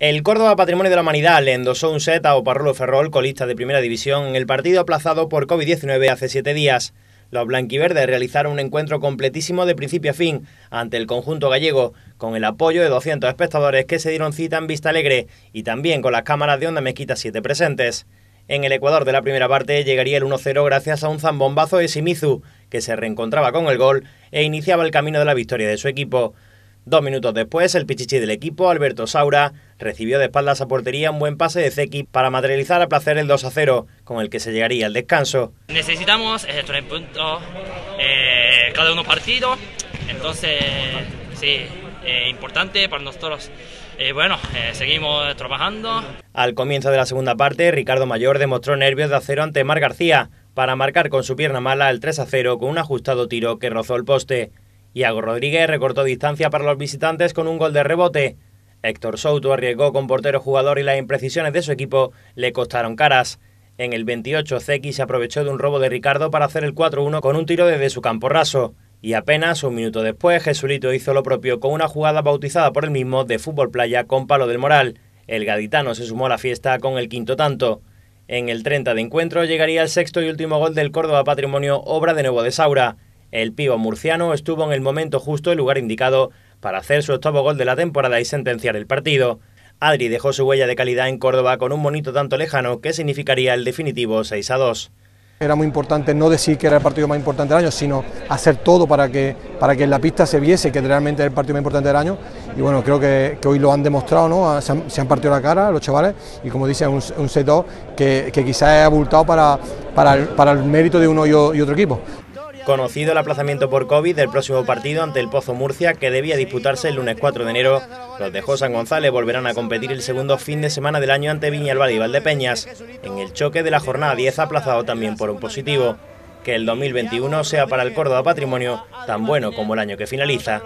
El Córdoba Patrimonio de la Humanidad le endosó un set a Oparrulo Ferrol, colista de primera división, en el partido aplazado por COVID-19 hace siete días. Los blanquiverdes realizaron un encuentro completísimo de principio a fin ante el conjunto gallego, con el apoyo de 200 espectadores que se dieron cita en Vista Alegre y también con las cámaras de Onda Mezquita 7 presentes. En el Ecuador de la primera parte llegaría el 1-0 gracias a un zambombazo de Simizu, que se reencontraba con el gol e iniciaba el camino de la victoria de su equipo. Dos minutos después, el pichichi del equipo, Alberto Saura, recibió de espaldas a portería un buen pase de Zeki para materializar a placer el 2 a 0, con el que se llegaría al descanso. Necesitamos tres puntos eh, cada uno partido, entonces sí, eh, importante para nosotros. Eh, bueno, seguimos trabajando. Al comienzo de la segunda parte, Ricardo Mayor demostró nervios de acero ante Mar García para marcar con su pierna mala el 3 0 con un ajustado tiro que rozó el poste. Iago Rodríguez recortó distancia para los visitantes con un gol de rebote. Héctor Souto arriesgó con portero jugador y las imprecisiones de su equipo le costaron caras. En el 28 Zeki se aprovechó de un robo de Ricardo para hacer el 4-1 con un tiro desde su campo raso. Y apenas un minuto después Jesulito hizo lo propio con una jugada bautizada por el mismo de fútbol playa con palo del moral. El gaditano se sumó a la fiesta con el quinto tanto. En el 30 de encuentro llegaría el sexto y último gol del Córdoba Patrimonio, obra de nuevo de Saura. El pivo murciano estuvo en el momento justo el lugar indicado para hacer su octavo gol de la temporada y sentenciar el partido. Adri dejó su huella de calidad en Córdoba con un bonito tanto lejano que significaría el definitivo 6 a 2. Era muy importante no decir que era el partido más importante del año, sino hacer todo para que, para que en la pista se viese que realmente era el partido más importante del año. Y bueno, creo que, hoy lo han demostrado, ¿no? Ah, se han, partido la cara los chavales y como dice un, un set 2 que, quizás ha abultado para, para, el, mérito de uno y otro equipo conocido el aplazamiento por COVID del próximo partido ante el Pozo Murcia, que debía disputarse el lunes 4 de enero, los de Josan González volverán a competir el segundo fin de semana del año ante Viña Viñalbal y Valdepeñas, en el choque de la jornada 10 aplazado también por un positivo. Que el 2021 sea para el Córdoba Patrimonio tan bueno como el año que finaliza.